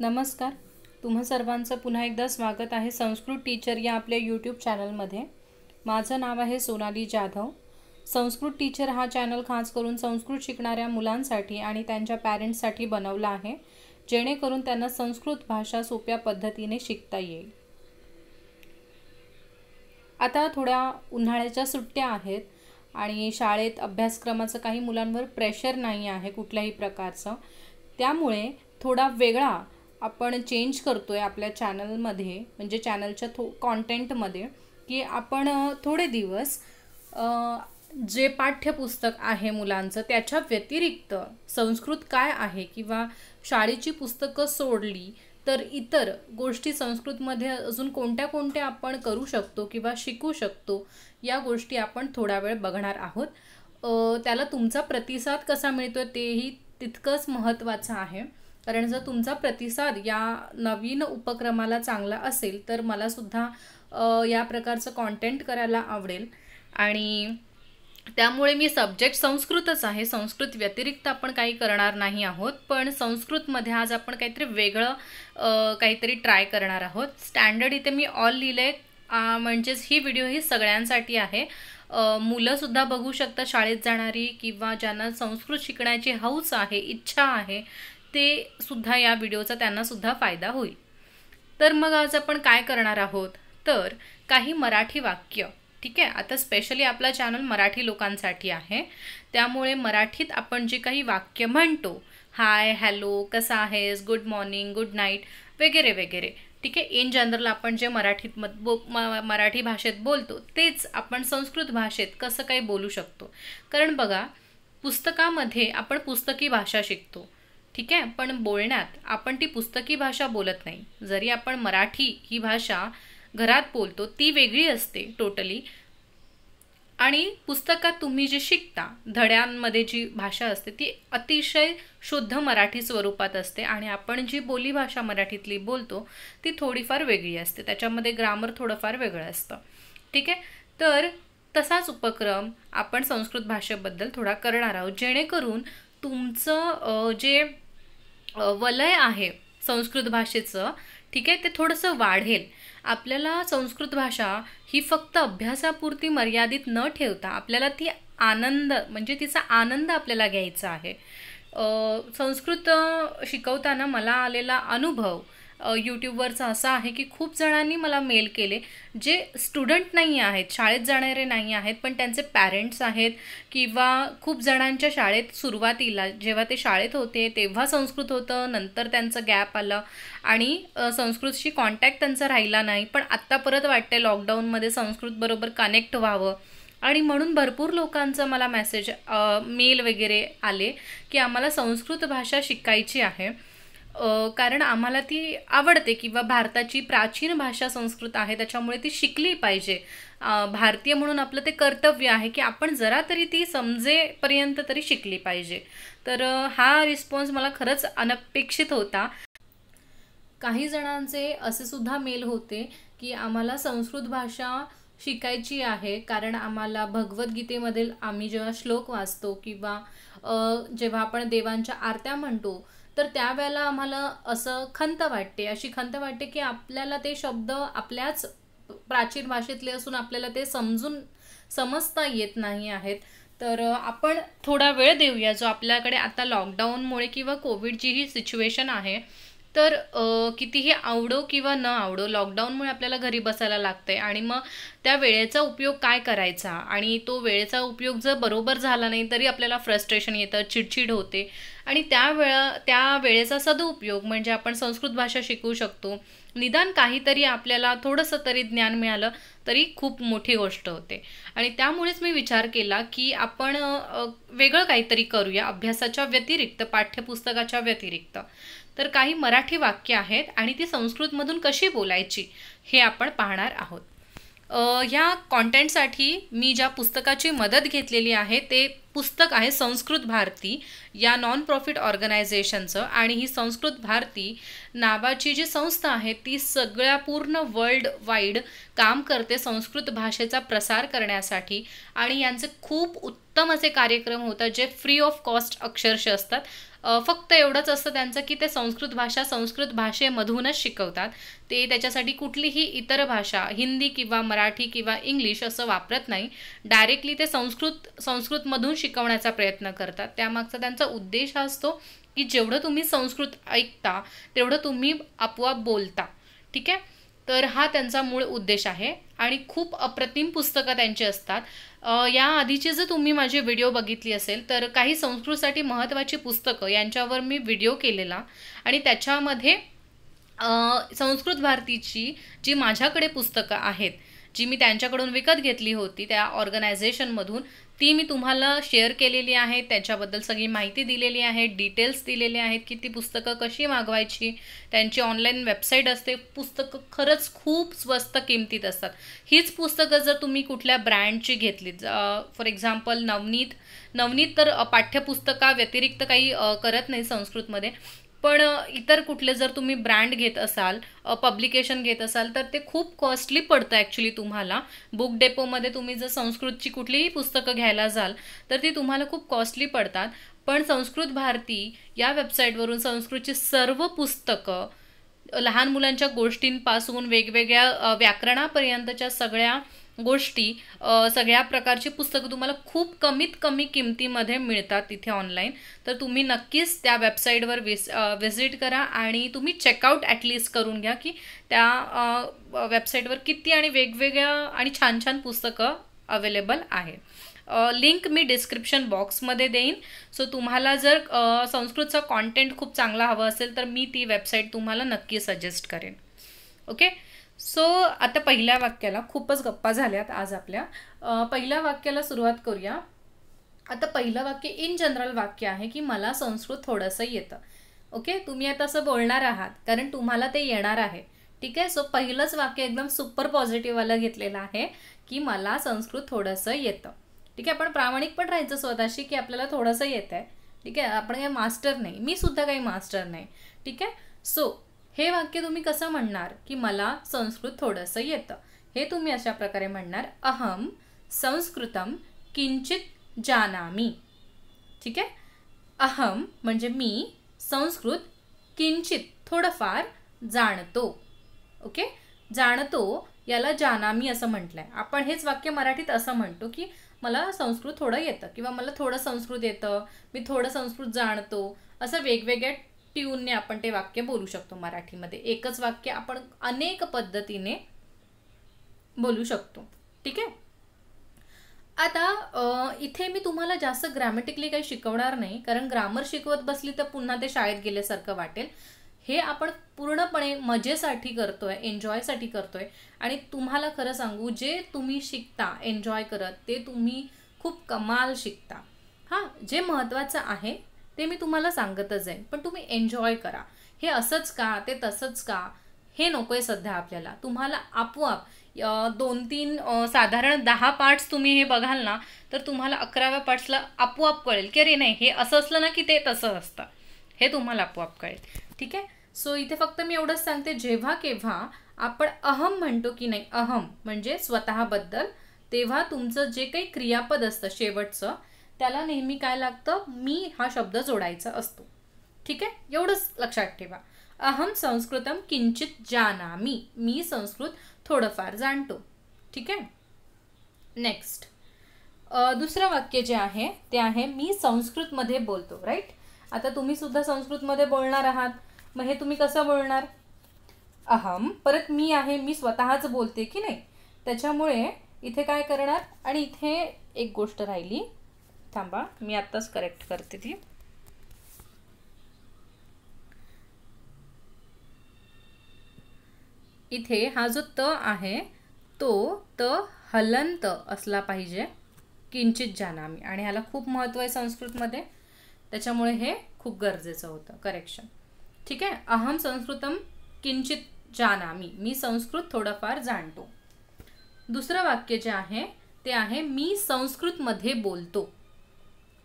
नमस्कार तुम्हा सर्वांचं पुन्हा एकदा स्वागत आहे संस्कृत टीचर या आपल्या यूट्यूब चॅनलमध्ये माझं नाव आहे सोनाली जाधव संस्कृत टीचर हा चॅनल खास करून संस्कृत शिकणाऱ्या मुलांसाठी आणि त्यांच्या पॅरेंट्ससाठी बनवला आहे जेणेकरून त्यांना संस्कृत भाषा सोप्या पद्धतीने शिकता येईल आता थोड्या उन्हाळ्याच्या सुट्ट्या आहेत आणि शाळेत अभ्यासक्रमाचं काही मुलांवर प्रेशर नाही आहे कुठल्याही प्रकारचं त्यामुळे थोडा वेगळा आपण चेंज करतो आहे आपल्या चॅनलमध्ये म्हणजे चॅनलच्या थो कॉन्टेंटमध्ये की आपण थोडे दिवस जे पाठ्यपुस्तक आहे मुलांचं त्याच्या व्यतिरिक्त संस्कृत काय आहे किंवा शाळेची पुस्तकं सोडली तर इतर गोष्टी संस्कृतमध्ये अजून कोणत्या कोणत्या आपण करू शकतो किंवा शिकू शकतो या गोष्टी आपण थोडा वेळ बघणार आहोत त्याला तुमचा प्रतिसाद कसा मिळतो तेही तितकंच महत्त्वाचं आहे कारण जर तुमचा प्रतिसाद या नवीन उपक्रमाला चांगला असेल तर मलासुद्धा या प्रकारचं कॉन्टेंट करायला आवडेल आणि त्यामुळे मी सब्जेक्ट संस्कृतच आहे संस्कृत व्यतिरिक्त आपण काही करणार नाही आहोत पण संस्कृतमध्ये आज आपण काहीतरी वेगळं काहीतरी ट्राय करणार आहोत स्टँडर्ड इथे मी ऑल लिहिलं म्हणजेच ही व्हिडिओ ही सगळ्यांसाठी आहे मुलंसुद्धा बघू शकतात शाळेत जाणारी किंवा ज्यांना संस्कृत शिकण्याची हौस आहे इच्छा आहे ते सुद्धा या व्हिडिओचा त्यांनासुद्धा फायदा होईल तर मग आज आपण काय करणार आहोत तर काही मराठी वाक्य ठीक आहे आता स्पेशली आपला चॅनल मराठी लोकांसाठी आहे त्यामुळे मराठीत आपण जे काही वाक्य म्हणतो हाय हॅलो कसा आहेस गुड मॉर्निंग गुड नाईट वगैरे वगैरे ठीक आहे इन जनरल आपण जे मराठीत मत बो मराठी भाषेत बोलतो तेच आपण संस्कृत भाषेत कसं काही बोलू शकतो कारण बघा पुस्तकामध्ये आपण पुस्तकी भाषा शिकतो ठीक आहे पण बोलण्यात आपण ती पुस्तकी भाषा बोलत नाही जरी आपण मराठी ही भाषा घरात बोलतो ती वेगळी असते टोटली आणि पुस्तकात तुम्ही जी शिकता धड्यांमध्ये जी भाषा असते ती अतिशय शुद्ध मराठी स्वरूपात असते आणि आपण जी बोलीभाषा मराठीतली बोलतो ती थोडीफार वेगळी असते त्याच्यामध्ये ग्रामर थोडंफार वेगळं असतं ठीक आहे तर तसाच उपक्रम आपण संस्कृत भाषेबद्दल थोडा करणार आहोत जेणेकरून तुमचं जे वलय आहे संस्कृत भाषेचं ठीक आहे ते थोडंसं वाढेल आपल्याला संस्कृत भाषा ही फक्त अभ्यासापुरती मर्यादित न ठेवता आपल्याला ती आनंद म्हणजे तिचा आनंद आपल्याला घ्यायचा आहे संस्कृत शिकवताना मला आलेला अनुभव यूट्यूबवरचं असं आहे की खूप जणांनी मला मेल केले जे स्टुडंट नाही आहेत शाळेत जाणारे नाही आहेत पण त्यांचे पॅरेंट्स आहेत किंवा खूप जणांच्या शाळेत सुरुवातीला जेव्हा ते शाळेत होते तेव्हा संस्कृत होतं नंतर त्यांचं गॅप आलं आणि संस्कृतशी कॉन्टॅक्ट त्यांचा राहिला नाही पण आत्ता परत वाटते लॉकडाऊनमध्ये संस्कृतबरोबर कनेक्ट व्हावं आणि म्हणून भरपूर लोकांचा मला मेसेज मेल वगैरे आले की आम्हाला संस्कृत भाषा शिकायची आहे कारण आम्हाला ती आवडते किंवा भारताची प्राचीन भाषा संस्कृत आहे त्याच्यामुळे ती शिकली पाहिजे भारतीय म्हणून आपलं ते कर्तव्य आहे की आपण जरा तरी ती समजेपर्यंत तरी शिकली पाहिजे तर हा रिस्पॉन्स मला खरंच अनपेक्षित होता काही जणांचे असे सुद्धा मेल होते की आम्हाला संस्कृत भाषा शिकायची आहे कारण आम्हाला भगवद्गीतेमधील आम्ही जेव्हा श्लोक वाचतो किंवा जेव्हा आपण देवांच्या आरत्या म्हणतो तर त्यावेळेला आम्हाला असं खंत वाटते अशी खंत वाटते की आपल्याला ते शब्द आपल्याच प्राचीन भाषेतले असून आपल्याला ते समजून समजता येत नाही आहेत तर आपण थोडा वेळ देऊया जो आपल्याकडे आता लॉकडाऊनमुळे किंवा कोविडची ही सिच्युएशन आहे तर कितीही आवडो किंवा न आवडो लॉकडाऊनमुळे आपल्याला घरी बसायला लागतं आहे आणि मग त्या वेळेचा उपयोग काय करायचा आणि तो वेळेचा उपयोग जर बरोबर झाला नाही तरी आपल्याला फ्रस्ट्रेशन येतं चिडचिड होते आणि त्या वेळा त्या वेळेचा सदुपयोग म्हणजे आपण संस्कृत भाषा शिकू शकतो निदान काहीतरी आपल्याला थोडंसं तरी ज्ञान मिळालं तरी खूप मोठी गोष्ट होते आणि त्यामुळेच मी विचार केला की आपण वेगळं काहीतरी करूया अभ्यासाच्या व्यतिरिक्त पाठ्यपुस्तकाच्या व्यतिरिक्त तर काही मराठी वाक्य आहेत आणि ती संस्कृतमधून कशी बोलायची हे आपण पाहणार आहोत ह्या कॉन्टेंटसाठी मी ज्या पुस्तकाची मदत घेतलेली आहे ते पुस्तक आहे संस्कृत भारती या नॉन प्रॉफिट ऑर्गनायझेशनचं आणि ही संस्कृत भारती नावाची जी संस्था आहे ती सगळ्या पूर्ण वर्ल्ड वाईड काम करते संस्कृत भाषेचा प्रसार करण्यासाठी आणि यांचे खूप उत्तम असे कार्यक्रम होतात जे फ्री ऑफ कॉस्ट अक्षरशः असतात फक्त एवढंच असतं त्यांचं की ते संस्कृत भाषा संस्कृत भाषेमधूनच शिकवतात ते त्याच्यासाठी कुठलीही इतर भाषा हिंदी किंवा मराठी किंवा इंग्लिश असं वापरत नाही डायरेक्टली ते संस्कृत संस्कृतमधून शिकवण्याचा प्रयत्न करतात त्यामागचा त्यांचा उद्देश हा असतो की जेवढं तुम्ही संस्कृत ऐकता तेवढं तुम्ही आपोआप बोलता ठीक आहे तर हा त्यांचा मूळ उद्देश आहे आणि खूप अप्रतिम पुस्तकं त्यांची असतात या आधीचे जर तुम्ही माझे व्हिडिओ बघितली असेल तर काही संस्कृतसाठी महत्त्वाची पुस्तकं यांच्यावर मी व्हिडिओ केलेला आणि त्याच्यामध्ये संस्कृत भारतीची जी माझ्याकडे पुस्तकं आहेत जी मी त्यांच्याकडून विकत घेतली होती त्या ऑर्गनायझेशनमधून ती मी तुम्हाला शेअर केलेली आहे त्याच्याबद्दल सगळी माहिती दिलेली आहे डिटेल्स दिलेले आहेत की ती पुस्तकं कशी मागवायची त्यांची ऑनलाईन वेबसाईट असते पुस्तकं खरंच खूप स्वस्त किमतीत असतात हीच पुस्तकं जर तुम्ही कुठल्या ब्रँडची घेतली फॉर एक्झाम्पल नवनीत नवनीत तर पाठ्यपुस्तका व्यतिरिक्त काही करत नाही संस्कृतमध्ये पण इतर कुठले जर तुम्ही ब्रँड घेत असाल पब्लिकेशन घेत असाल तर ते खूप कॉस्टली पडतं ॲक्च्युली तुम्हाला बुक डेपोमध्ये तुम्ही जर संस्कृतची कुठलीही पुस्तकं घ्यायला जाल तर ती तुम्हाला खूप कॉस्टली पडतात पण संस्कृत भारती या वेबसाईटवरून संस्कृतची सर्व पुस्तकं लहान मुलांच्या गोष्टींपासून वेगवेगळ्या व्याकरणापर्यंतच्या सगळ्या गोष्टी सगळ्या प्रकारची पुस्तकं तुम्हाला खूप कमीत कमी किमतीमध्ये मिळतात तिथे ऑनलाईन तर तुम्ही नक्कीच त्या वेबसाईटवर विस व्हिजिट करा आणि तुम्ही चेकआउट ॲटलिस्ट करून घ्या की त्या वेबसाईटवर किती आणि वेगवेगळ्या आणि छान छान पुस्तकं अवेलेबल आहे लिंक मी डिस्क्रिप्शन बॉक्समध्ये देईन सो तुम्हाला जर संस्कृतचा कॉन्टेंट खूप चांगला हवा असेल तर मी ती वेबसाईट तुम्हाला नक्की सजेस्ट करेन ओके सो आता पहिल्या वाक्याला खूपच गप्पा झाल्यात आज आपल्या पहिल्या वाक्याला सुरुवात करूया आता पहिलं वाक्य इन जनरल वाक्य आहे की मला संस्कृत थोडंसं येतं ओके तुम्ही आता असं बोलणार आहात कारण तुम्हाला ते येणार आहे ठीक आहे सो पहिलंच वाक्य एकदम सुपर पॉझिटिव्हवाला घेतलेलं आहे की मला संस्कृत थोडंसं येतं ठीक आहे आपण प्रामाणिक पण राहायचं स्वतःशी की आपल्याला थोडंसं येतं आहे ठीक आहे आपण काही मास्टर नाही मी सुद्धा काही मास्टर नाही ठीक आहे सो हे वाक्य तुम्ही कसं म्हणणार की मला संस्कृत थोडंसं येतं हे तुम्ही अशा प्रकारे म्हणणार अहम संस्कृतम किंचित जानामी ठीक आहे अहम म्हणजे मी संस्कृत किंचित थोडंफार जाणतो ओके जाणतो याला जानामी असं म्हटलं आहे आपण हेच वाक्य मराठीत असं म्हणतो की मला संस्कृत थोडं येतं किंवा मला थोडं संस्कृत येतं मी थोडं संस्कृत जाणतो असं वेगवेगळ्या ट्यूनने आपण ते वाक्य बोलू शकतो मराठीमध्ये एकच वाक्य आपण अनेक पद्धतीने बोलू शकतो ठीक आहे आता इथे मी तुम्हाला जास्त ग्रॅमॅटिकली काही शिकवणार नाही कारण ग्रामर शिकवत बसली तर पुन्हा ते शाळेत गेल्यासारखं वाटेल हे आपण पूर्णपणे मजेसाठी करतोय एन्जॉयसाठी करतोय आणि तुम्हाला खरं सांगू जे तुम्ही शिकता एन्जॉय करत ते तुम्ही खूप कमाल शिकता हां जे महत्त्वाचं आहे ते मी तुम्हाला सांगतच आहे पण तुम्ही एन्जॉय करा हे असंच का ते तसंच का हे नको आहे सध्या आपल्याला तुम्हाला आपोआप दोन तीन साधारण दहा पार्ट्स तुम्ही हे बघाल ना तर तुम्हाला अकराव्या पार्ट्सला आपोआप कळेल की अरे नाही हे असं असलं ना की ते तसं असतं हे तुम्हाला आपोआप कळेल ठीक आहे सो इथे फक्त मी एवढंच सांगते जेव्हा केव्हा आपण अहम म्हणतो की नाही अहम म्हणजे स्वतःबद्दल तेव्हा तुमचं जे काही क्रियापद असतं शेवटचं त्याला नेहमी काय लागतं मी हा शब्द जोडायचा असतो ठीक आहे एवढंच लक्षात ठेवा अहम संस्कृतम किंचित मी मी संस्कृत थोडंफार जाणतो ठीक आहे नेक्स्ट दुसरं वाक्य जे आहे ते आहे मी संस्कृतमध्ये बोलतो राईट आता तुम्ही सुद्धा संस्कृतमध्ये बोलणार आहात मग हे तुम्ही कसं बोलणार अहम परत मी आहे मी स्वतःच बोलते की नाही त्याच्यामुळे इथे काय करणार आणि इथे एक गोष्ट राहिली थांबा मी आत्ताच करेक्ट करते ती इथे हा जो त आहे तो त हलंत असला पाहिजे किंचित जानामी आणि ह्याला खूप महत्त्व आहे संस्कृतमध्ये त्याच्यामुळे हे खूप गरजेचं होतं करेक्शन ठीक आहे अहम संस्कृतम किंचित जानामी मी संस्कृत थोडंफार जाणतो दुसरं वाक्य जे आहे ते आहे मी संस्कृतमध्ये बोलतो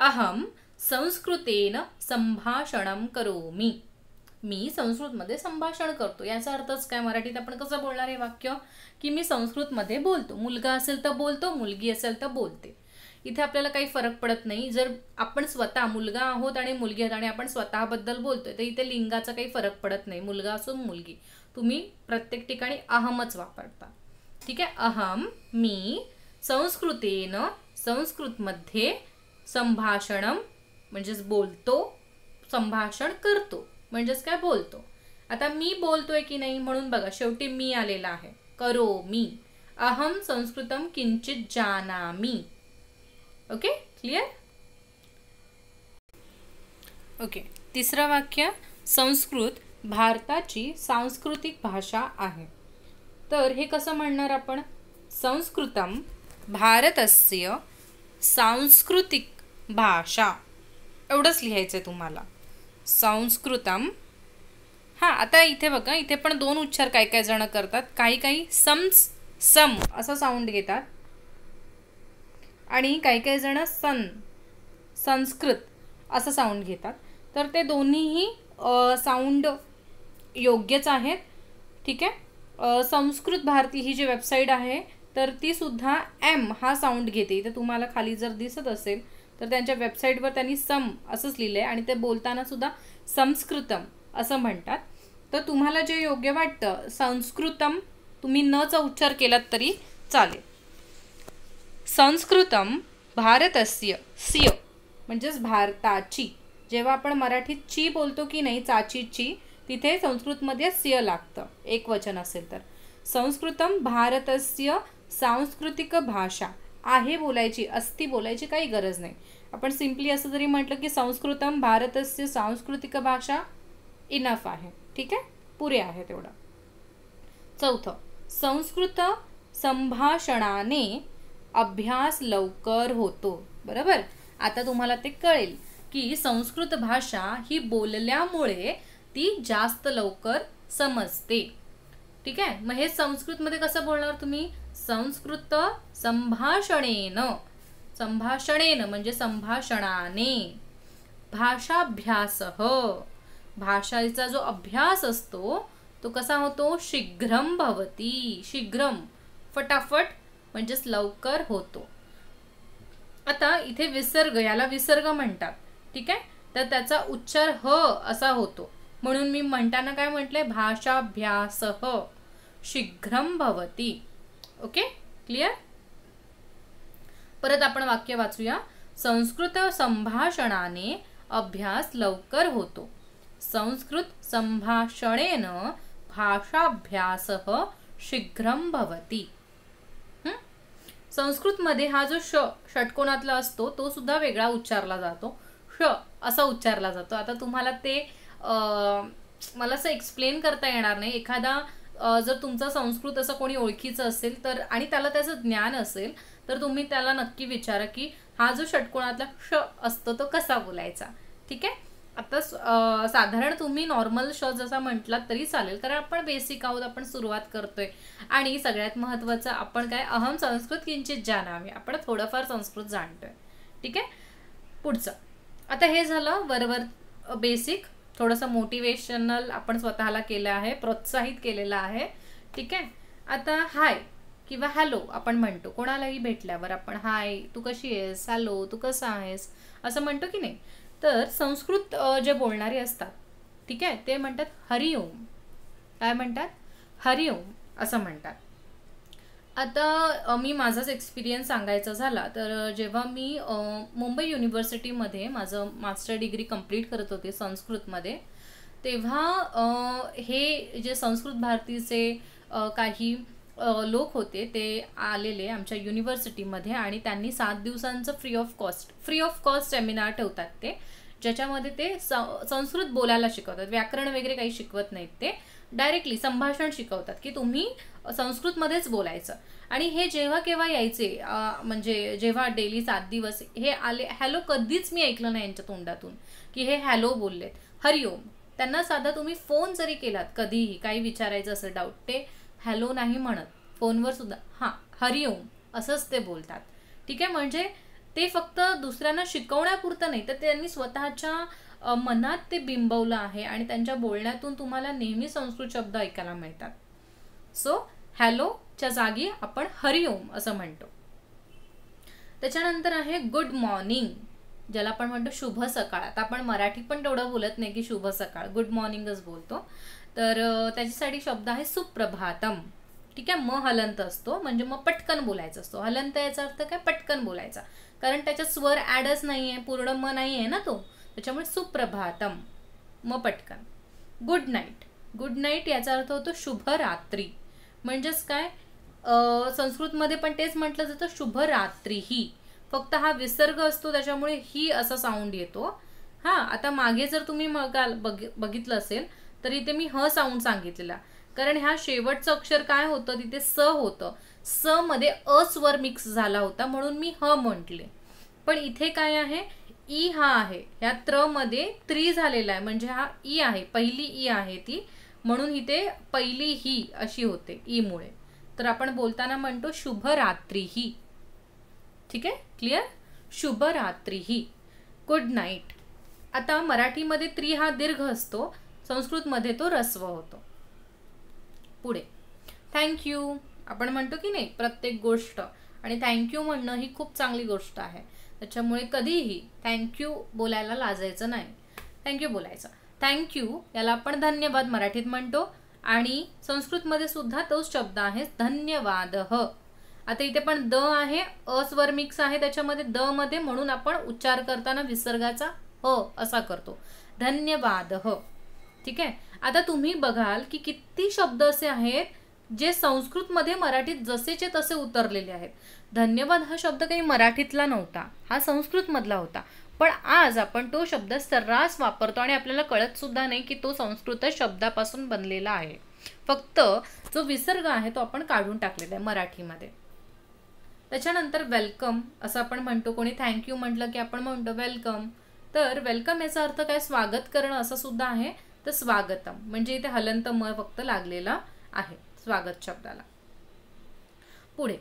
अहम संस्कृतेन संभाषण करोमि मी संस्कृतमध्ये संभाषण करतो याचा अर्थच काय मराठीत आपण कसं बोलणार हे वाक्य की मी संस्कृतमध्ये बोलतो मुलगा असेल तर बोलतो मुलगी असेल तर बोलते इथे आपल्याला काही फरक पडत नाही जर आपण स्वतः मुलगा आहोत आणि मुलगी आहोत आणि आपण स्वतःबद्दल बोलतोय तर इथे लिंगाचा काही फरक पडत नाही मुलगा असो मुलगी तुम्ही प्रत्येक ठिकाणी अहमच वापरता ठीक आहे अहम मी संस्कृतेनं संस्कृतमध्ये संभाषणम म्हणजेच बोलतो संभाषण करतो म्हणजेच काय बोलतो आता मी बोलतोय की नाही म्हणून बघा शेवटी मी आलेला आहे करो मी अहम संस्कृतम किंचित जानामी ओके क्लिअर ओके तिसरं वाक्य संस्कृत भारताची सांस्कृतिक भाषा आहे तर हे कसं म्हणणार आपण संस्कृतम भारतस्य सांस्कृतिक भाषा एवढंच लिहायचं आहे तुम्हाला संस्कृतम हां आता इथे बघा इथे पण दोन उच्चार काही काही जणं करतात काही काही सम्स सम असा साऊंड घेतात आणि काही काही जणं सन संस्कृत असं साऊंड घेतात तर ते दोन्हीही साऊंड योग्यच आहेत ठीक आहे संस्कृत भारती ही जी वेबसाईट आहे तर तीसुद्धा एम हा साऊंड घेते इथे तुम्हाला खाली जर दिसत असेल तर त्यांच्या वेबसाईटवर त्यांनी सम असंच लिहिलं आहे आणि ते बोलताना सुद्धा संस्कृतम असं म्हणतात तर तुम्हाला जे योग्य वाटतं संस्कृतम तुम्ही नचा उच्चार केलात तरी चालेल संस्कृतम भारतस्य सिय म्हणजेच भारताची जेव्हा आपण मराठीत ची बोलतो की नाही चाची ची तिथे संस्कृतमध्ये सिय लागतं एक वचन असेल तर संस्कृतम भारतस्य सांस्कृतिक भाषा आहे बोलायची अस्ति बोलायची काही गरज नाही आपण सिम्पली असं जरी म्हटलं की संस्कृतम भारतस्य सांस्कृतिक भाषा इनफ आहे ठीक आहे पुरे आहे तेवढं चौथं संस्कृत संभाषणाने अभ्यास लवकर होतो बरोबर आता तुम्हाला ते कळेल की संस्कृत भाषा ही बोलल्यामुळे ती जास्त लवकर समजते ठीक आहे मग हे संस्कृतमध्ये कसं बोलणार तुम्ही संस्कृत संभाषणेन संभाषणेन म्हणजे संभाषणाने भाषाभ्यास भाषेचा जो अभ्यास असतो तो कसा होतो शीघ्रम भवती शीघ्रम फटाफट म्हणजेच लवकर होतो आता इथे विसर्ग याला विसर्ग म्हणतात ठीक आहे तर त्याचा उच्चार ह असा होतो म्हणून मी म्हणताना काय म्हटलंय भाषाभ्यास शीघ्रम भवती ओके क्लिअर परत आपण वाक्य वाचूया संस्कृत संभाषणाने अभ्यास लवकर होतो संस्कृत संभाषणेन भाषाभ्यास शीघ्रम भवती संस्कृतमध्ये हा जो श षटकोनातला असतो तो सुद्धा वेगळा उच्चारला जातो श असा उच्चारला जातो आता तुम्हाला ते मला असं एक्सप्लेन करता येणार नाही एखादा जर तुमचा संस्कृत असं कोणी ओळखीचं असेल तर आणि त्याला त्याचं ज्ञान असेल तर तुम्ही त्याला नक्की विचारा की हा जो षटकोणातला श असतो तो कसा बोलायचा ठीक आहे आता साधारण तुम्ही नॉर्मल श जसा म्हटलात तरी चालेल कारण आपण बेसिक आहोत आपण सुरुवात करतोय आणि सगळ्यात महत्त्वाचं आपण काय अहम संस्कृत किंचित जाणावे आपण थोडंफार संस्कृत जाणतोय ठीक आहे पुढचं आता हे झालं वरवर बेसिक थोडंसं मोटिवेशनल आपण स्वतःला केलं आहे प्रोत्साहित केलेलं आहे ठीक आहे आता हाय किंवा हॅलो आपण म्हणतो कोणालाही भेटल्यावर आपण हाय तू कशी आहेस हॅलो तू कसा आहेस असं म्हणतो की नाही तर संस्कृत जे बोलणारे असतात ठीक आहे ते म्हणतात हरिओम काय म्हणतात हरिओम असं म्हणतात आता मी माझाच एक्सपिरियन्स सांगायचा झाला तर जेव्हा मी मुंबई युनिव्हर्सिटीमध्ये माझं मास्टर डिग्री कंप्लीट करत होते संस्कृतमध्ये तेव्हा हे जे संस्कृत भारतीचे काही लोक होते ते आलेले आमच्या युनिव्हर्सिटीमध्ये आणि त्यांनी सात दिवसांचं free of cost free of cost seminar ठेवतात ते ज्याच्यामध्ये ते संस्कृत बोलायला शिकवतात व्याकरण वगैरे काही शिकवत नाहीत ते डायरेक्टली संभाषण शिकवतात की तुम्ही संस्कृतमध्येच बोलायचं आणि हे जेव्हा केव्हा यायचे म्हणजे जेव्हा डेली सात दिवस हे आले हॅलो कधीच मी ऐकलं नाही यांच्या तोंडातून की हे हॅलो बोललेत हरिओम त्यांना साधा तुम्ही फोन जरी केलात कधीही काही विचारायचं असं डाऊट ते हॅलो नाही म्हणत फोनवर सुद्धा हां हरिओम असंच ते बोलतात ठीक आहे म्हणजे ते फक्त दुसऱ्यांना शिकवण्यापुरतं नाही तर त्यांनी स्वतःच्या मनात ते बिंबवलं आहे आणि त्यांच्या बोलण्यातून तुम्हाला नेहमी संस्कृत शब्द ऐकायला मिळतात सो हॅलोच्या जागी आपण हरिओम असं म्हणतो त्याच्यानंतर आहे गुड मॉर्निंग ज्याला आपण म्हणतो शुभ सकाळ आता आपण मराठी पण तेवढं बोलत नाही की शुभ सकाळ गुड मॉर्निंगच बोलतो तर त्याच्यासाठी शब्द आहे सुप्रभातम ठीक आहे म हलंत असतो म्हणजे मग पटकन बोलायचा असतो हलंत याचा अर्थ काय पटकन बोलायचा कारण त्याच्यात स्वर ॲडच नाही आहे पूर्ण म नाही आहे ना तो त्याच्यामुळे सुप्रभातम म पटकन गुड नाईट गुड नाईट याचा अर्थ होतो शुभ रात्री म्हणजेच काय संस्कृतमध्ये पण तेच म्हटलं जातं शुभ रात्री ही फक्त हा विसर्ग असतो त्याच्यामुळे ही असा साऊंड येतो हां आता मागे जर तुम्ही मग बघितलं असेल तर इथे मी ह साऊंड सांगितलेला कारण ह्या शेवटचं अक्षर काय होतं तिथे स होतं स मध्ये अस्वर मिक्स झाला होता म्हणून मी ह म्हटले पण इथे काय आहे ई हा आहे ह्या त्र मध्ये त्री झालेला आहे म्हणजे हा ई आहे पहिली ई आहे ती म्हणून इथे पहिली ही अशी होते ईमुळे तर आपण बोलताना म्हणतो शुभ रात्री ही ठीक आहे क्लिअर शुभ रात्री ही गुड नाईट आता मराठीमध्ये त्रि हा दीर्घ असतो संस्कृतमध्ये तो रस्व होतो पुढे थँक्यू आपण म्हणतो की नाही प्रत्येक गोष्ट आणि थँक्यू म्हणणं ही खूप चांगली गोष्ट आहे त्याच्यामुळे कधीही थँक्यू बोलायला लाजायचं नाही थँक्यू बोलायचं थँक्यू याला आपण धन्यवाद मराठीत म्हणतो आणि संस्कृतमध्ये सुद्धा तोच शब्द आहे धन्यवाद ह आता इथे पण द आहे अस्वर मिक्स आहे त्याच्यामध्ये द मध्ये म्हणून आपण उच्चार करताना विसर्गाचा ह असा करतो धन्यवाद ह ठीक आहे आता तुम्ही बघाल की किती शब्द असे आहेत जे संस्कृतमध्ये मराठीत जसेचे तसे उतरलेले आहेत धन्यवाद हा शब्द काही मराठीतला नव्हता हा संस्कृतमधला होता पण आज आपण तो शब्द सर्रास वापरतो आणि आपल्याला कळतसुद्धा नाही की तो संस्कृत शब्दापासून बनलेला आहे फक्त जो विसर्ग आहे तो आपण काढून टाकलेला आहे मराठीमध्ये त्याच्यानंतर वेलकम असं आपण म्हणतो कोणी थँक्यू म्हटलं की आपण म्हणतो वेलकम तर वेलकम याचा अर्थ काय स्वागत करणं असं सुद्धा आहे तर स्वागतम म्हणजे इथे हलंत म फक्त लागलेला आहे स्वागत शब्दाला पुढे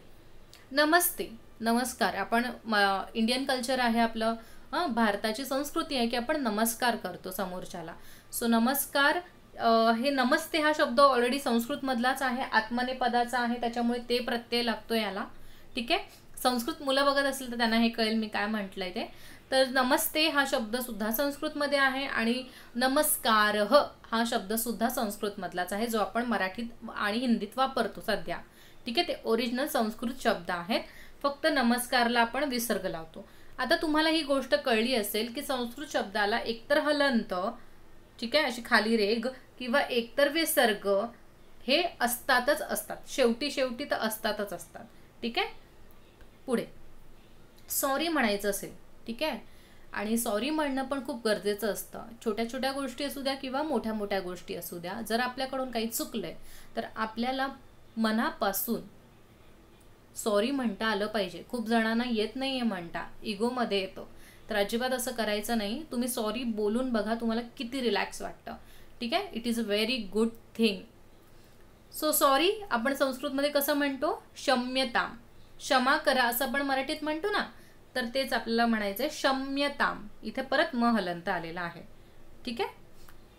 नमस्ते नमस्कार आपण इंडियन कल्चर आहे आपलं भारताची संस्कृती आहे की आपण नमस्कार करतो समोरच्याला सो नमस्कार हे नमस्ते हा शब्द ऑलरेडी संस्कृतमधलाच आहे आत्मनेपदाचा आहे त्याच्यामुळे ते प्रत्यय लागतो याला ठीक आहे संस्कृत मुलं बघत असेल तर त्यांना हे कळेल मी काय म्हटलंय ते तर नमस्ते हा शब्द शब्दसुद्धा संस्कृतमध्ये आहे आणि नमस्कार हा शब्द शब्दसुद्धा संस्कृतमधलाच आहे जो आपण मराठीत आणि हिंदीत वापरतो सध्या ठीक आहे ते ओरिजिनल संस्कृत शब्द आहेत फक्त नमस्कारला आपण विसर्ग लावतो आता तुम्हाला ही गोष्ट कळली असेल की संस्कृत शब्दाला एकतर हलंत ठीक आहे अशी खाली रेग किंवा एकतर विसर्ग हे असतातच असतात शेवटी शेवटी तर असतातच असतात ठीक आहे पुढे सॉरी म्हणायचं असेल ठीक आहे आणि सॉरी म्हणणं पण खूप गरजेचं असतं छोट्या छोट्या गोष्टी असू द्या किंवा मोठ्या मोठ्या गोष्टी असू द्या जर आपल्याकडून काही आहे तर आपल्याला मनापासून सॉरी म्हणता आलं पाहिजे खूप जणांना येत नाही आहे म्हणता इगोमध्ये येतो तर अजिबात असं करायचं नाही तुम्ही सॉरी बोलून बघा तुम्हाला किती रिलॅक्स वाटतं ठीक आहे it is a very good thing so sorry आपण संस्कृतमध्ये कसं म्हणतो क्षम्यता क्षमा करा असं आपण मराठीत म्हणतो ना तर तेच आपल्याला म्हणायचं आहे शम्यताम इथे परत म हलंत आलेला आहे ठीक आहे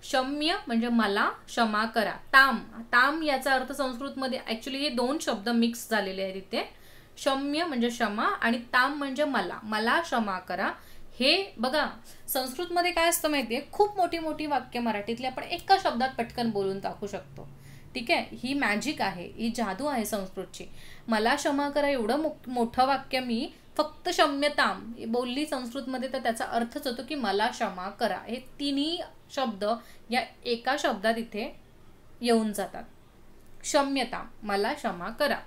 शम्य म्हणजे मला क्षमा करा ताम ताम याचा अर्थ संस्कृतमध्ये ऍक्च्युली हे दोन शब्द मिक्स झालेले आहेत इथे शम्य म्हणजे क्षमा आणि ताम म्हणजे मला मला क्षमा करा हे बघा संस्कृतमध्ये काय असतं माहिती आहे खूप मोठी मोठी वाक्य मराठीतली आपण एका शब्दात पटकन बोलून टाकू शकतो ठीक आहे ही मॅजिक आहे ही जादू आहे संस्कृतची मला क्षमा करा एवढं मोठं वाक्य मी फक्त क्षम्यताम बोलली संस्कृतमध्ये तर त्याचा अर्थच होतो की मला क्षमा करा हे तिन्ही शब्द या एका शब्दात इथे येऊन जातात क्षम्यता मला क्षमा करा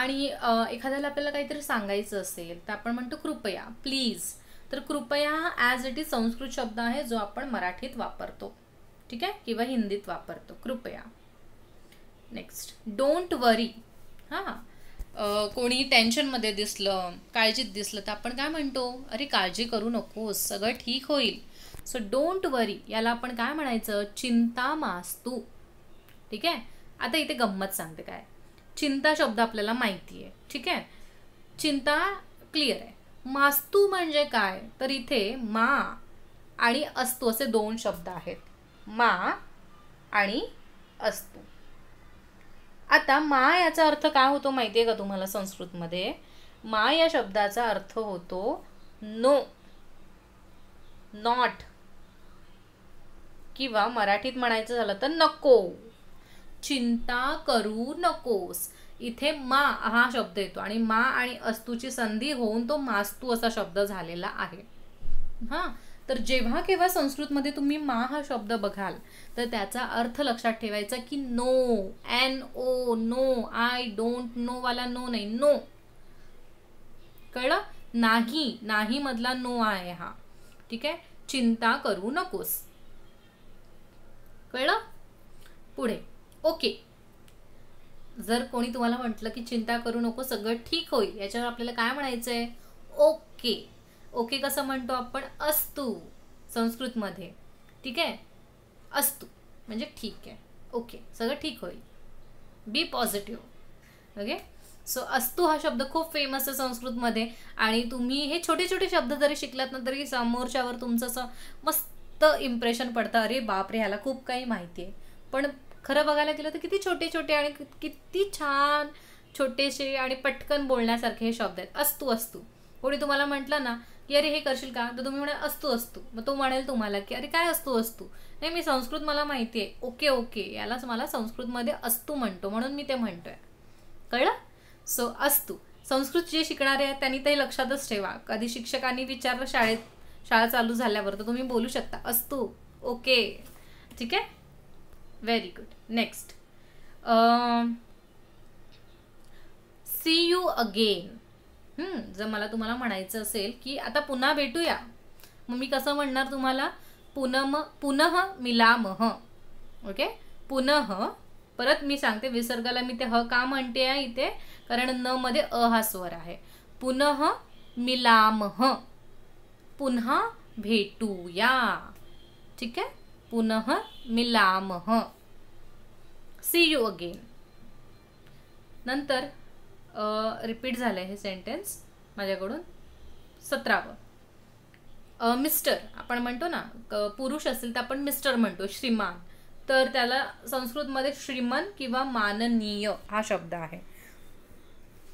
आणि एखाद्याला आपल्याला काहीतरी सांगायचं असेल तर आपण म्हणतो कृपया प्लीज तर कृपया हा ॲज इट इज संस्कृत शब्द आहे जो आपण मराठीत वापरतो ठीक आहे किंवा हिंदीत वापरतो कृपया नेक्स्ट डोंट वरी हां कोणी टेन्शनमध्ये दिसलं काळजीत दिसलं तर आपण काय म्हणतो अरे काळजी करू नकोस सगळं ठीक होईल सो डोंट वरी याला आपण काय म्हणायचं चिंता मास्तू ठीक आहे आता इथे गंमत सांगते काय चिंता शब्द आपल्याला माहिती आहे ठीक आहे चिंता क्लिअर आहे मास्तू म्हणजे काय तर इथे मा आणि अस्तू असे दोन शब्द आहेत मा आणि अस्तू आता मा याचा अर्थ काय होतो माहिती आहे का तुम्हाला संस्कृतमध्ये मा या शब्दाचा अर्थ होतो नो नॉट किंवा मराठीत म्हणायचं झालं तर नको चिंता करू नकोस इथे मा हा शब्द येतो आणि मा आणि अस्तूची संधी होऊन तो मास्तू असा शब्द झालेला आहे हां तर जेव्हा केव्हा संस्कृतमध्ये तुम्ही मा हा शब्द बघाल तर त्याचा अर्थ लक्षात ठेवायचा की no N O no I don't know वाला नो नाही नो कळलं नाही नाही मधला नो आहे हा ठीक आहे चिंता करू नकोस कळलं पुढे ओके जर कोणी तुम्हाला म्हटलं की चिंता करू नको सगळं ठीक होईल याच्यावर आपल्याला काय म्हणायचं आहे ओके ओके कसं म्हणतो आपण अस्तू संस्कृतमध्ये ठीक आहे अस्तू म्हणजे ठीक आहे ओके सगळं ठीक होईल बी पॉझिटिव्ह ओके सो अस्तू हा शब्द खूप फेमस आहे संस्कृतमध्ये आणि तुम्ही हे छोटे छोटे शब्द जरी शिकलात ना तरी समोरच्यावर तुमचं असं मस्त इम्प्रेशन पडतं अरे बापरे ह्याला खूप काही माहिती आहे पण खरं बघायला गेलं तर किती छोटे छोटे आणि किती छान छोटेसे आणि पटकन बोलण्यासारखे हे शब्द आहेत अस्तू अस्तू कोणी तुम्हाला म्हटलं ना की अरे हे करशील का तर तुम्ही म्हणाल असतो असतो मग तो म्हणेल तुम्हाला की अरे काय असतो असतो नाही मी संस्कृत मला माहिती आहे ओके ओके यालाच मला संस्कृतमध्ये असतो म्हणतो म्हणून मी ते म्हणतोय कळलं सो असतो संस्कृत जे शिकणारे आहेत त्यांनी ते लक्षातच ठेवा कधी शिक्षकांनी विचारलं शाळेत शाळा चालू झाल्यावर तर तुम्ही बोलू शकता असतो ओके ठीक आहे very good next see you again जर मला तुम्हाला म्हणायचं असेल की आता पुन्हा भेटूया मग मी कसं म्हणणार तुम्हाला पुनम पुनः मिलामह ओके पुनः परत मी सांगते विसर्गाला मी ते ह का म्हणते आहे इथे कारण न मध्ये अ हा स्वर आहे पुनः मिलामह पुन्हा भेटूया ठीक आहे पुनः मिलामह सी यू अगेन नंतर रिपीट झालंय हे सेंटेन्स माझ्याकडून सतरावं मिस्टर आपण म्हणतो ना पुरुष असेल तर आपण मिस्टर म्हणतो श्रीमान तर त्याला संस्कृतमध्ये श्रीमन किंवा माननीय हा शब्द आहे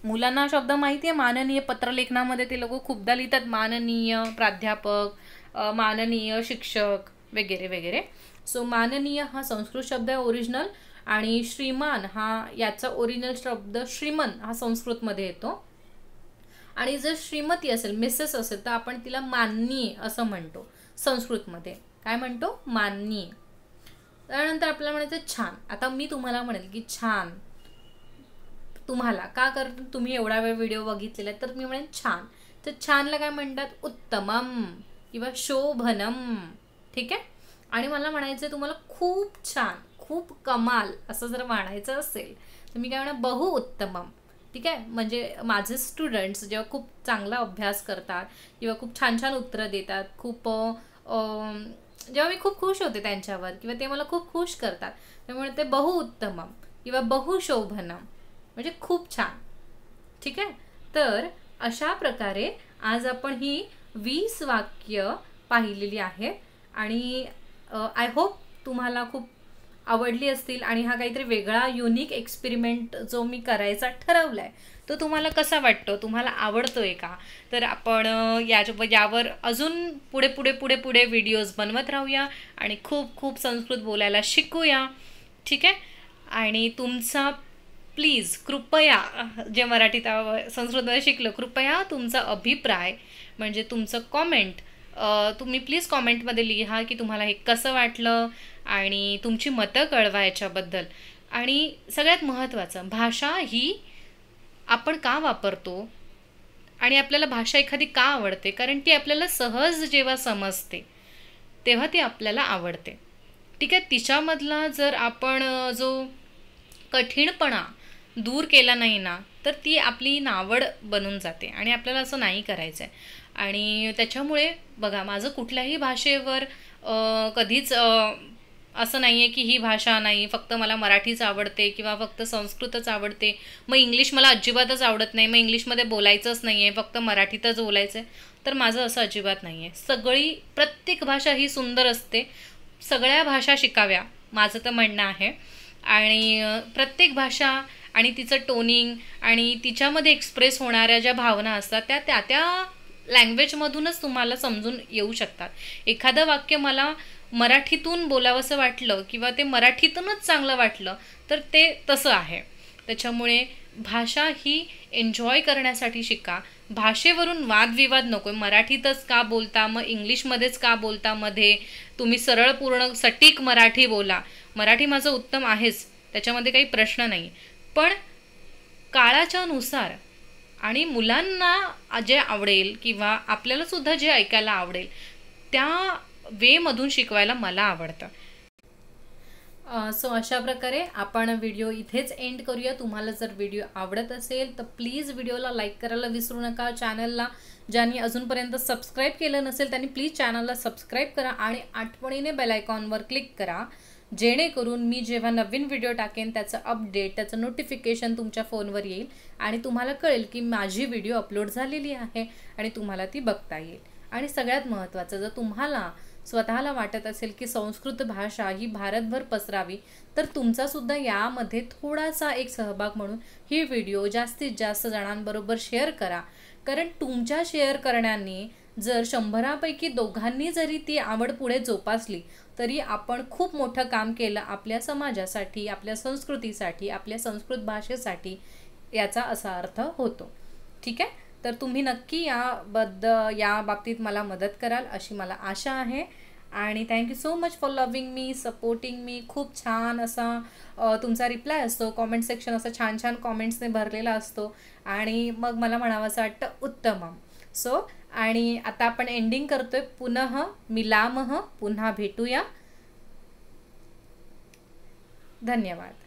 मुलांना हा शब्द माहिती आहे माननीय पत्रलेखनामध्ये ते लोक खूपदा लिहितात माननीय प्राध्यापक माननीय शिक्षक वगैरे वगैरे सो माननीय हा संस्कृत शब्द आहे ओरिजिनल आणि श्रीमान हा याचा ओरिजिनल शब्द श्रीमन हा संस्कृतमध्ये येतो आणि जर श्रीमती असेल मिसेस असेल तर आपण तिला माननीय असं म्हणतो संस्कृतमध्ये काय म्हणतो माननीय त्यानंतर आपल्याला म्हणायचं छान आता मी तुम्हाला म्हणेल की छान तुम्हाला का कर तुम्ही एवढा वेळ व्हिडिओ बघितलेला तर मी म्हणेन छान तर छानला काय म्हणतात उत्तमम किंवा शोभनम ठीक आहे आणि मला म्हणायचं तुम्हाला खूप छान खूप कमाल असं जर म्हणायचं असेल तर मी काय म्हणा बहु उत्तमम ठीक आहे म्हणजे माझे स्टुडंट्स जेव्हा खूप चांगला अभ्यास करतात किंवा खूप छान छान उत्तरं देतात खूप जेव्हा मी खूप खुश होते त्यांच्यावर किंवा ते मला खूप खुश करतात त्यामुळे ते बहुउत्तमम किंवा बहुशोभनम म्हणजे खूप छान ठीक आहे तर अशा प्रकारे आज आपण ही वीस वाक्य पाहिलेली आहेत आणि आय होप तुम्हाला खूप आवडली असतील आणि हा काहीतरी वेगळा युनिक एक्सपेरिमेंट जो मी करायचा ठरवला आहे तो तुम्हाला कसा वाटतो तुम्हाला आवडतो आहे का तर आपण याच्या यावर अजून पुढे पुढे पुढे पुढे व्हिडिओज बनवत राहूया आणि खूप खूप संस्कृत बोलायला शिकूया ठीक आहे आणि तुमचा प्लीज कृपया जे मराठीत संस्कृतमध्ये शिकलं कृपया तुमचा अभिप्राय म्हणजे तुमचं कॉमेंट तुम्ही प्लीज कॉमेंटमध्ये लिहा की तुम्हाला हे कसं वाटलं आणि तुमची मतं कळवा याच्याबद्दल आणि सगळ्यात महत्त्वाचं भाषा ही आपण का वापरतो आणि आपल्याला भाषा एखादी का आवडते कारण ती आपल्याला सहज जेव्हा समजते तेव्हा ती आपल्याला आवडते ठीक आहे तिच्यामधला जर आपण जो कठीणपणा दूर केला नाही ना तर ती आपली नावड बनून जाते आणि आपल्याला असं नाही करायचं आहे आणि त्याच्यामुळे बघा माझं कुठल्याही भाषेवर कधीच असं नाही आहे की ही भाषा नाही फक्त मला मराठीच आवडते किंवा फक्त संस्कृतच आवडते मग इंग्लिश मला अजिबातच आवडत नाही मग इंग्लिशमध्ये बोलायचंच नाही आहे फक्त मराठीतच बोलायचं आहे तर माझं असं अजिबात नाही आहे सगळी प्रत्येक भाषा ही सुंदर असते सगळ्या भाषा शिकाव्या माझं तर म्हणणं आहे आणि प्रत्येक भाषा आणि तिचं टोनिंग आणि तिच्यामध्ये एक्सप्रेस होणाऱ्या ज्या भावना असतात त्या त्या त्या लँग्वेजमधूनच तुम्हाला समजून येऊ शकतात एखादं वाक्य मला मराठीतून बोलावंसं वाटलं किंवा ते मराठीतूनच चांगलं वाटलं तर ते तसं आहे त्याच्यामुळे भाषा ही एन्जॉय करण्यासाठी शिका भाषेवरून वादविवाद नको आहे मराठीतच का बोलता मग इंग्लिशमध्येच का बोलता मध्ये तुम्ही सरळ पूर्ण सटीक मराठी बोला मराठी माझं उत्तम आहेच त्याच्यामध्ये काही प्रश्न नाही पण काळाच्यानुसार आणि मुलांना जे आवडेल किंवा आपल्यालासुद्धा जे ऐकायला आवडेल त्या वेमधून शिकवायला मला आवडतं सो अशा प्रकारे आपण व्हिडिओ इथेच एंड करूया तुम्हाला जर व्हिडिओ आवडत असेल तर प्लीज व्हिडिओला लाईक करायला विसरू नका चॅनलला ज्यांनी अजूनपर्यंत सबस्क्राईब केलं नसेल त्यांनी प्लीज चॅनलला सबस्क्राईब करा आणि आठवणीने बेलायकॉनवर क्लिक करा जेणेकरून मी जेव्हा नवीन व्हिडिओ टाकेन त्याचं अपडेट त्याचं नोटिफिकेशन तुमच्या फोनवर येईल आणि तुम्हाला कळेल की माझी व्हिडिओ अपलोड झालेली आहे आणि तुम्हाला ती बघता येईल आणि सगळ्यात महत्त्वाचं जर तुम्हाला स्वतःला वाटत असेल की संस्कृत भाषा ही भारतभर पसरावी तर तुमचासुद्धा यामध्ये थोडासा एक सहभाग म्हणून ही व्हिडिओ जास्तीत जास्त जणांबरोबर शेअर करा कारण तुमच्या शेअर करण्याने जर शंभरापैकी दोघांनी जरी ती आवड पुढे जोपासली तरी आपण खूप मोठं काम केलं आपल्या समाजासाठी आपल्या संस्कृतीसाठी आपल्या संस्कृत भाषेसाठी याचा असा अर्थ होतो ठीक आहे तर तुम्ही नक्की या याबद्दल या बाबतीत मला मदत कराल अशी मला आशा आहे आणि thank you so much for loving me supporting me खूप छान असा तुमचा रिप्लाय असतो कॉमेंट सेक्शन असा छान छान कॉमेंट्सने भरलेला असतो आणि मग मला म्हणावं असं वाटतं उत्तम सो आणि आता आपण एंडिंग करतोय पुनः मिलामह पुन्हा भेटूया धन्यवाद